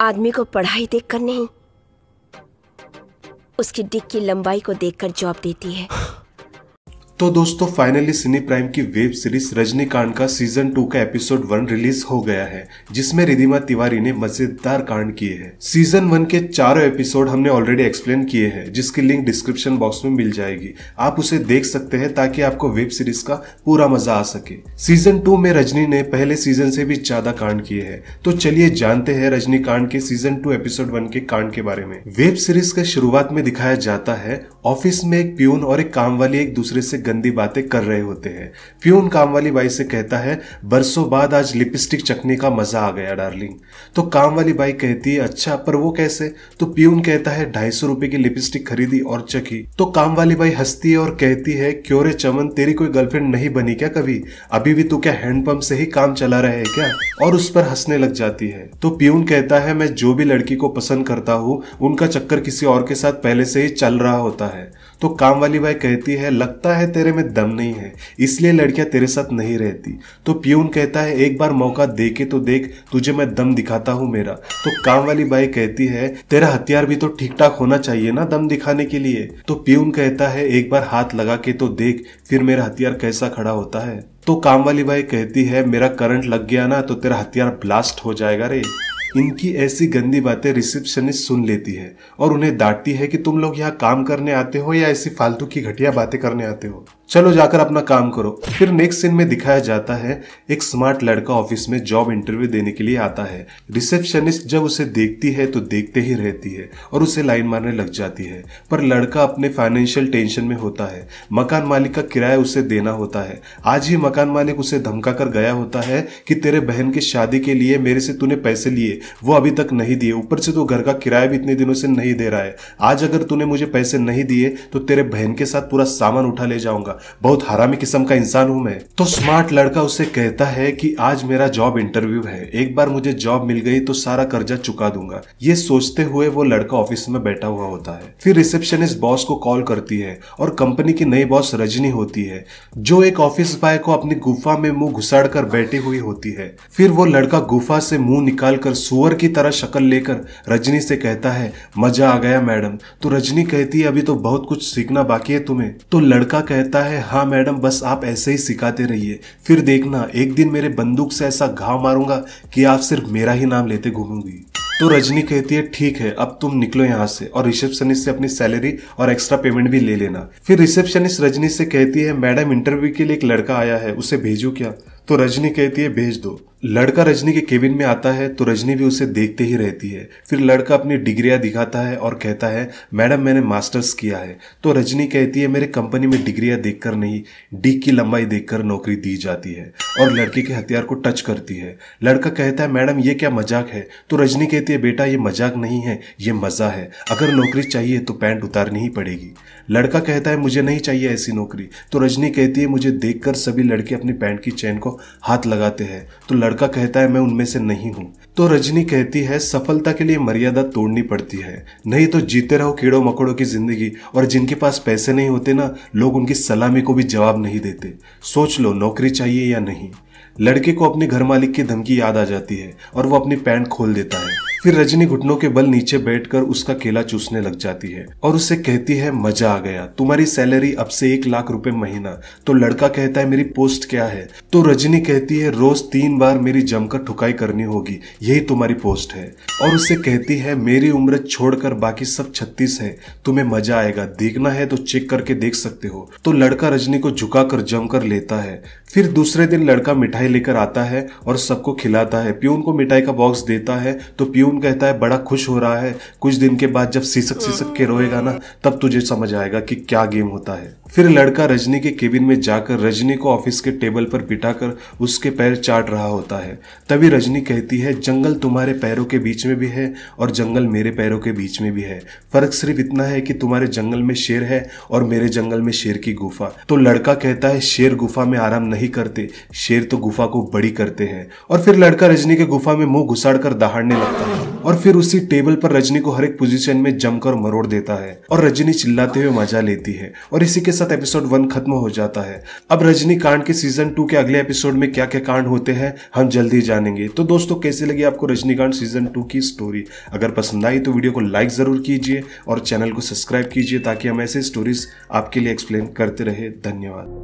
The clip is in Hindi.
आदमी को पढ़ाई देखकर नहीं उसकी डिग की लंबाई को देखकर जॉब देती है तो दोस्तों फाइनली सिनी प्राइम की वेब सीरीज रजनीकांड का सीजन टू का एपिसोड वन रिलीज हो गया है जिसमें रिधिमा तिवारी ने मजेदार कांड किए हैं सीजन वन के चारों एपिसोड हमने ऑलरेडी एक्सप्लेन किए हैं जिसकी लिंक डिस्क्रिप्शन बॉक्स में मिल जाएगी आप उसे देख सकते हैं ताकि आपको वेब सीरीज का पूरा मजा आ सके सीजन टू में रजनी ने पहले सीजन से भी ज्यादा कांड किए हैं तो चलिए जानते हैं रजनीकांड के सीजन टू एपिसोड वन के कांड के बारे में वेब सीरीज के शुरुआत में दिखाया जाता है ऑफिस में एक प्यून और एक काम वाली एक दूसरे से गंदी बातें कर रहे होते हैं प्यून काम वाली बाई से कहता है बरसों बाद आज लिपस्टिक चखने का मजा आ गया डार्लिंग तो काम वाली बाई कहती है अच्छा पर वो कैसे तो प्यून कहता है ढाई सौ रुपए की लिपस्टिक खरीदी और चखी तो काम वाली बाई हंसती है और कहती है क्यों रे चमन तेरी कोई गर्लफ्रेंड नहीं बनी क्या कभी अभी भी तू क्या हैंडपंप से ही काम चला रहे है क्या और उस पर हंसने लग जाती है तो प्यून कहता है मैं जो भी लड़की को पसंद करता हूँ उनका चक्कर किसी और के साथ पहले से ही चल रहा होता है तो काम वाली बाई कहती है लगता है तेरे में दम नहीं है इसलिए लड़कियां तेरे साथ नहीं रहती तो प्यून कहता है एक बार मौका दे के तो देख तुझे मैं दम दिखाता हूँ मेरा तो काम वाली बाई कहती है तेरा हथियार भी तो ठीक ठाक होना चाहिए ना दम दिखाने के लिए तो प्यून कहता है एक बार हाथ लगा के तो देख फिर मेरा हथियार कैसा खड़ा होता है तो काम वाली बाई कहती है मेरा करंट लग गया ना तो तेरा हथियार ब्लास्ट हो जाएगा रे इनकी ऐसी गंदी बातें रिसेप्शनिस्ट सुन लेती है और उन्हें डांटती है कि तुम लोग यहाँ काम करने आते हो या ऐसी फालतू की घटिया बातें करने आते हो चलो जाकर अपना काम करो फिर नेक्स्ट सीन में दिखाया जाता है एक स्मार्ट लड़का ऑफिस में जॉब इंटरव्यू देने के लिए आता है रिसेप्शनिस्ट जब उसे देखती है तो देखते ही रहती है और उसे लाइन मारने लग जाती है पर लड़का अपने फाइनेंशियल टेंशन में होता है मकान मालिक का किराया उसे देना होता है आज ही मकान मालिक उसे धमका कर गया होता है कि तेरे बहन की शादी के लिए मेरे से तूने पैसे लिए वो अभी तक नहीं दिए ऊपर से तो घर का किराया भी इतने दिनों से नहीं दे रहा है आज अगर तूने मुझे पैसे नहीं दिए तो तेरे बहन के साथ पूरा सामान उठा ले जाऊंगा बहुत हरामी किस्म का इंसान हूं मैं तो स्मार्ट लड़का उसे कहता है कि आज मेरा जॉब इंटरव्यू है एक बार मुझे जॉब मिल गई तो सारा कर्जा चुका दूंगा ये सोचते हुए वो लड़का ऑफिस में बैठा हुआ होता है फिर रिसेप्शनिस्ट बॉस को कॉल करती है और कंपनी की नई बॉस रजनी होती है जो एक ऑफिस बॉय को अपनी गुफा में मुंह घुसाड़ कर बैठी हुई होती है फिर वो लड़का गुफा से मुंह निकाल कर सुअर की तरह शक्ल लेकर रजनी से कहता है मजा आ गया मैडम तो रजनी कहती है अभी तो बहुत कुछ सीखना बाकी है तुम्हें तो लड़का कहता है है हाँ मैडम बस आप ऐसे ही सिखाते रहिए फिर देखना एक दिन मेरे बंदूक से ऐसा घाव मारूंगा कि आप सिर्फ मेरा ही नाम लेते घूमूंगी तो रजनी कहती है ठीक है अब तुम निकलो यहाँ से और रिसेप्शनिस्ट से अपनी सैलरी और एक्स्ट्रा पेमेंट भी ले लेना फिर रिसेप्शनिस्ट रजनी से कहती है मैडम इंटरव्यू के लिए एक लड़का आया है उसे भेजू क्या तो रजनी कहती है भेज दो लड़का रजनी के केबिन में आता है तो रजनी भी उसे देखते ही रहती है फिर लड़का अपनी डिग्रियाँ दिखाता है और कहता है मैडम मैंने मास्टर्स किया है तो रजनी कहती है मेरे कंपनी में डिग्रियाँ देखकर नहीं डी की लंबाई देखकर नौकरी दी जाती है और लड़की के हथियार को टच करती है लड़का कहता है मैडम ये क्या मजाक है तो रजनी कहती है बेटा ये मजाक नहीं है ये मज़ा है अगर नौकरी चाहिए तो पैंट उतारनी ही पड़ेगी लड़का कहता है मुझे नहीं चाहिए ऐसी नौकरी तो रजनी कहती है मुझे देखकर सभी लड़के अपनी पैंट की चैन को हाथ लगाते हैं तो लड़का कहता है मैं उनमें से नहीं हूँ तो रजनी कहती है सफलता के लिए मर्यादा तोड़नी पड़ती है नहीं तो जीते रहो कीड़ों मकोड़ों की जिंदगी और जिनके पास पैसे नहीं होते ना लोग उनकी सलामी को भी जवाब नहीं देते सोच लो नौकरी चाहिए या नहीं लड़के को अपने घर मालिक की धमकी याद आ जाती है और वो अपनी पैंट खोल देता है फिर रजनी घुटनों के बल नीचे बैठकर उसका केला चूसने लग जाती है और उससे कहती है मजा आ गया तुम्हारी सैलरी अब से एक लाख रुपए महीना तो लड़का कहता है मेरी पोस्ट क्या है तो रजनी कहती है रोज तीन बार मेरी जमकर ठुकाई करनी होगी यही तुम्हारी पोस्ट है और उससे कहती है मेरी उम्र छोड़कर बाकी सब छत्तीस है तुम्हें मजा आएगा देखना है तो चेक करके देख सकते हो तो लड़का रजनी को झुका जमकर लेता है फिर दूसरे दिन लड़का मिठाई मिठाई लेकर आता है और सबको खिलाता है प्यून को मिठाई का बॉक्स देता है तो प्यून कहता है बड़ा खुश हो रहा है कुछ दिन के बाद जब सीसक सीसक के रोएगा ना तब तुझे समझ आएगा कि क्या गेम होता है फिर लड़का रजनी के केबिन में जाकर रजनी को ऑफिस के टेबल पर बिठाकर उसके पैर चाट रहा होता है तभी रजनी कहती है जंगल तुम्हारे पैरों के बीच में भी है और जंगल मेरे पैरों के बीच में भी है फर्क सिर्फ इतना है कि तुम्हारे जंगल में शेर है और मेरे जंगल में शेर की गुफा तो लड़का कहता है शेर गुफा में आराम नहीं करते शेर तो गुफा गुफा को बड़ी करते हैं और फिर लड़का रजनी के गुफा में मुंह घुसाड़ कर दहाड़ने लगता है और फिर उसी टेबल पर रजनी को हर एक पोजीशन में जमकर मरोड़ देता है और रजनी चिल्लाते हुए मजा लेती है और इसी के साथ एपिसोड वन खत्म हो जाता है अब रजनी कांड के सीजन टू के अगले एपिसोड में क्या क्या कांड होते हैं हम जल्दी जानेंगे तो दोस्तों कैसे लगी आपको रजनीकांत सीजन टू की स्टोरी अगर पसंद आई तो वीडियो को लाइक जरूर कीजिए और चैनल को सब्सक्राइब कीजिए ताकि हम ऐसे स्टोरीज आपके लिए एक्सप्लेन करते रहे धन्यवाद